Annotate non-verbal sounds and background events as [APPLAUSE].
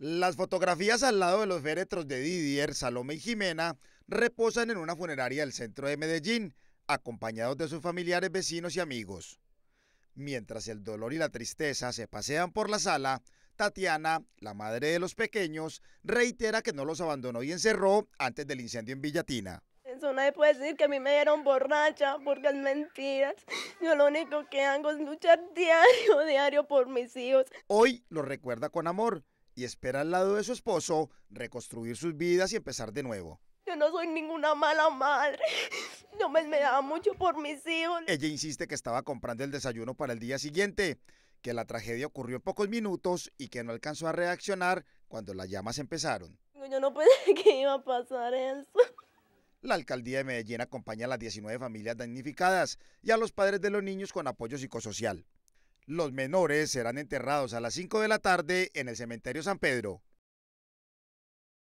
Las fotografías al lado de los féretros de Didier, Salome y Jimena reposan en una funeraria del centro de Medellín, acompañados de sus familiares, vecinos y amigos. Mientras el dolor y la tristeza se pasean por la sala, Tatiana, la madre de los pequeños, reitera que no los abandonó y encerró antes del incendio en Villatina. Eso nadie puede decir que a mí me dieron borracha porque es mentiras. Yo lo único que hago es luchar diario, [LAUGHS] diario por mis hijos. Hoy lo recuerda con amor y espera al lado de su esposo reconstruir sus vidas y empezar de nuevo. Yo no soy ninguna mala madre. No me, me mucho por mis hijos. Ella insiste que estaba comprando el desayuno para el día siguiente, que la tragedia ocurrió en pocos minutos y que no alcanzó a reaccionar cuando las llamas empezaron. Yo no pensé [LAUGHS] que iba a pasar eso. La alcaldía de Medellín acompaña a las 19 familias damnificadas y a los padres de los niños con apoyo psicosocial. Los menores serán enterrados a las 5 de la tarde en el cementerio San Pedro.